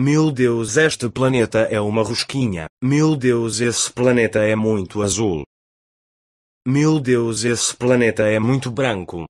Meu Deus, este planeta é uma rosquinha. Meu Deus, esse planeta é muito azul. Meu Deus, esse planeta é muito branco.